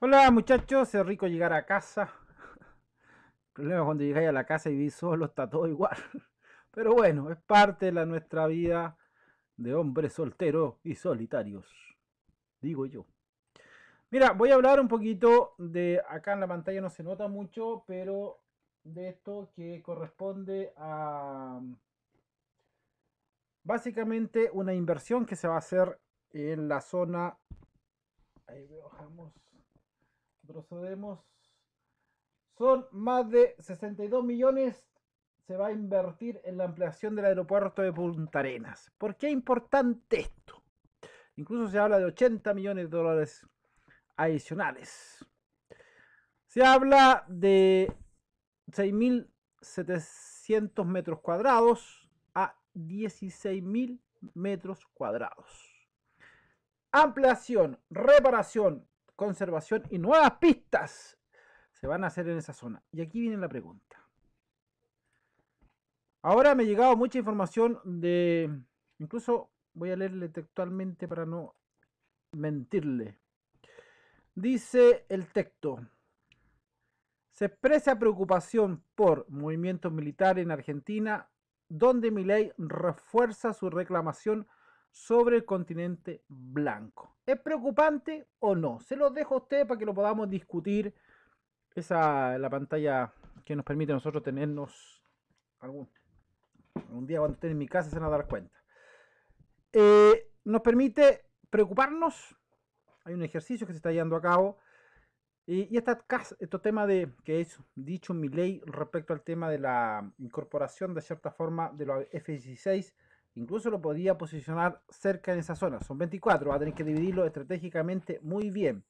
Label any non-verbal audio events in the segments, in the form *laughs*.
Hola muchachos, es rico llegar a casa. El *laughs* problema es cuando llegáis a la casa y vi solo, está todo igual. *laughs* Pero bueno, es parte de la, nuestra vida de hombres solteros y solitarios. Digo yo. Mira, voy a hablar un poquito de, acá en la pantalla no se nota mucho, pero de esto que corresponde a básicamente una inversión que se va a hacer en la zona. Ahí veo, Procedemos. Son más de 62 millones se va a invertir en la ampliación del aeropuerto de Punta Arenas. ¿Por qué es importante esto? Incluso se habla de 80 millones de dólares adicionales. Se habla de 6.700 metros cuadrados a 16.000 metros cuadrados. Ampliación, reparación, conservación y nuevas pistas se van a hacer en esa zona. Y aquí viene la pregunta. Ahora me ha llegado mucha información de... Incluso voy a leerle textualmente para no mentirle. Dice el texto. Se expresa preocupación por movimientos militares en Argentina, donde ley refuerza su reclamación sobre el continente blanco. ¿Es preocupante o no? Se lo dejo a ustedes para que lo podamos discutir. Esa la pantalla que nos permite a nosotros tenernos algún, día cuando estén en mi casa se van a dar cuenta. Eh, nos permite preocuparnos. Hay un ejercicio que se está llevando a cabo. Y, y esta, este tema de, que es dicho mi ley respecto al tema de la incorporación de cierta forma de los F-16 Incluso lo podía posicionar cerca en esa zona. Son 24, va a tener que dividirlo estratégicamente muy bien.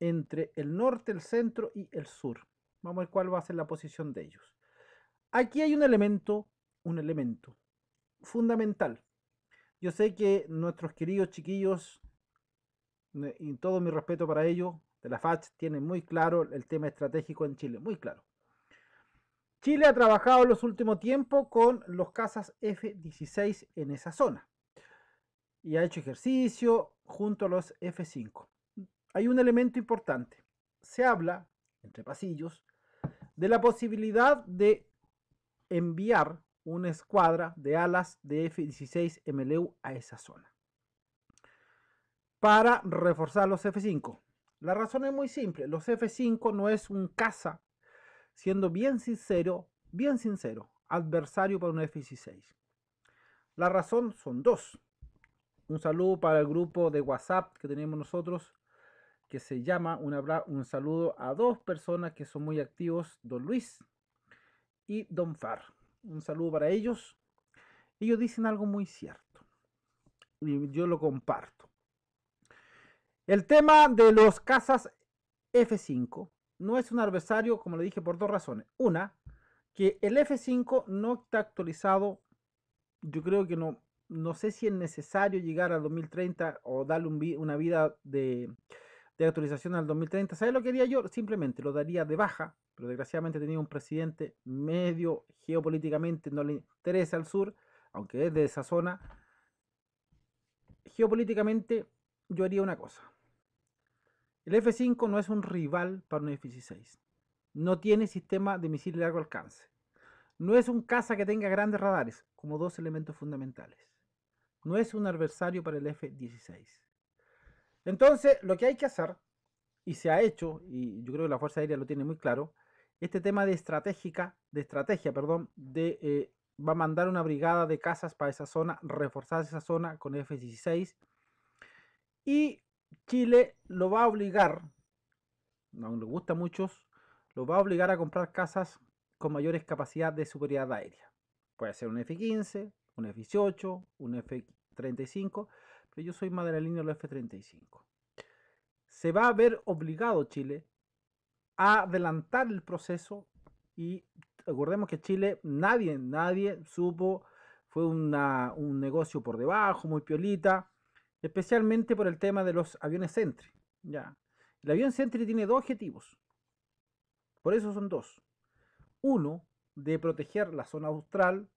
Entre el norte, el centro y el sur. Vamos a ver cuál va a ser la posición de ellos. Aquí hay un elemento, un elemento fundamental. Yo sé que nuestros queridos chiquillos, eh, y todo mi respeto para ellos, de la FACH, tienen muy claro el tema estratégico en Chile, muy claro. Chile ha trabajado en los últimos tiempos con los cazas F-16 en esa zona y ha hecho ejercicio junto a los F-5. Hay un elemento importante. Se habla, entre pasillos, de la posibilidad de enviar una escuadra de alas de F-16 MLU a esa zona para reforzar los F-5. La razón es muy simple. Los F-5 no es un caza siendo bien sincero, bien sincero, adversario para un F-16. La razón son dos. Un saludo para el grupo de WhatsApp que tenemos nosotros, que se llama un saludo a dos personas que son muy activos, don Luis y don Far. Un saludo para ellos. Ellos dicen algo muy cierto y yo lo comparto. El tema de los casas F5 no es un adversario, como le dije, por dos razones. Una, que el F5 no está actualizado. Yo creo que no, no sé si es necesario llegar al 2030 o darle una vida de, de, actualización al 2030. ¿Sabes lo que haría yo? Simplemente lo daría de baja, pero desgraciadamente tenía un presidente medio geopolíticamente, no le interesa al sur, aunque es de esa zona. Geopolíticamente yo haría una cosa. El F-5 no es un rival para un F-16. No tiene sistema de misiles de largo alcance. No es un caza que tenga grandes radares, como dos elementos fundamentales. No es un adversario para el F-16. Entonces, lo que hay que hacer, y se ha hecho, y yo creo que la Fuerza Aérea lo tiene muy claro, este tema de estratégica, de estrategia, perdón, de eh, va a mandar una brigada de cazas para esa zona, reforzar esa zona con F-16. Y Chile lo va a obligar, aún le gusta a muchos, lo va a obligar a comprar casas con mayores capacidades de superioridad aérea. Puede ser un F-15, un F-18, un F-35, pero yo soy más de la línea del F-35. Se va a ver obligado Chile a adelantar el proceso y recordemos que Chile nadie, nadie supo, fue un negocio por debajo, muy piolita, especialmente por el tema de los aviones Sentry. Ya. El avión Sentry tiene dos objetivos. Por eso son dos. Uno, de proteger la zona austral.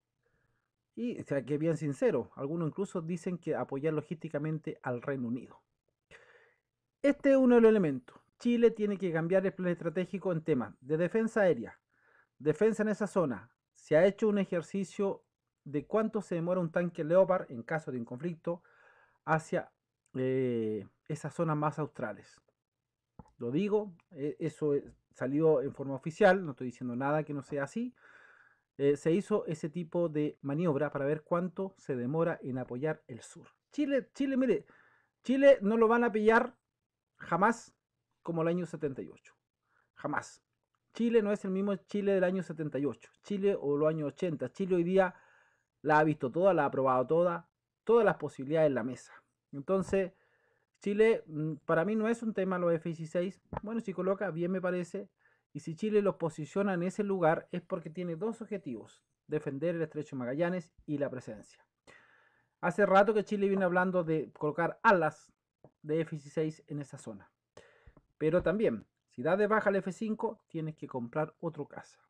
Y, o sea, que bien sincero, algunos incluso dicen que apoyar logísticamente al Reino Unido. Este es uno de los elementos. Chile tiene que cambiar el plan estratégico en temas de defensa aérea, defensa en esa zona. Se ha hecho un ejercicio de cuánto se demora un tanque Leopard en caso de un conflicto, hacia eh, esas zonas más australes. Lo digo, e, eso salió en forma oficial, no estoy diciendo nada que no sea así. Eh, se hizo ese tipo de maniobra para ver cuánto se demora en apoyar el sur. Chile, Chile, mire, Chile no lo van a pillar jamás como el año 78. Jamás. Chile no es el mismo Chile del año 78, Chile o los años 80. Chile hoy día la ha visto toda, la ha probado toda, todas las posibilidades en la mesa. Entonces, Chile mm, para mí no es un tema los F-16. Bueno, si coloca, bien me parece. Y si Chile los posiciona en ese lugar es porque tiene dos objetivos. Defender el estrecho Magallanes y la presencia. Hace rato que Chile viene hablando de colocar alas de F-16 en esa zona. Pero también, si da de baja el F-5, tienes que comprar otro casa.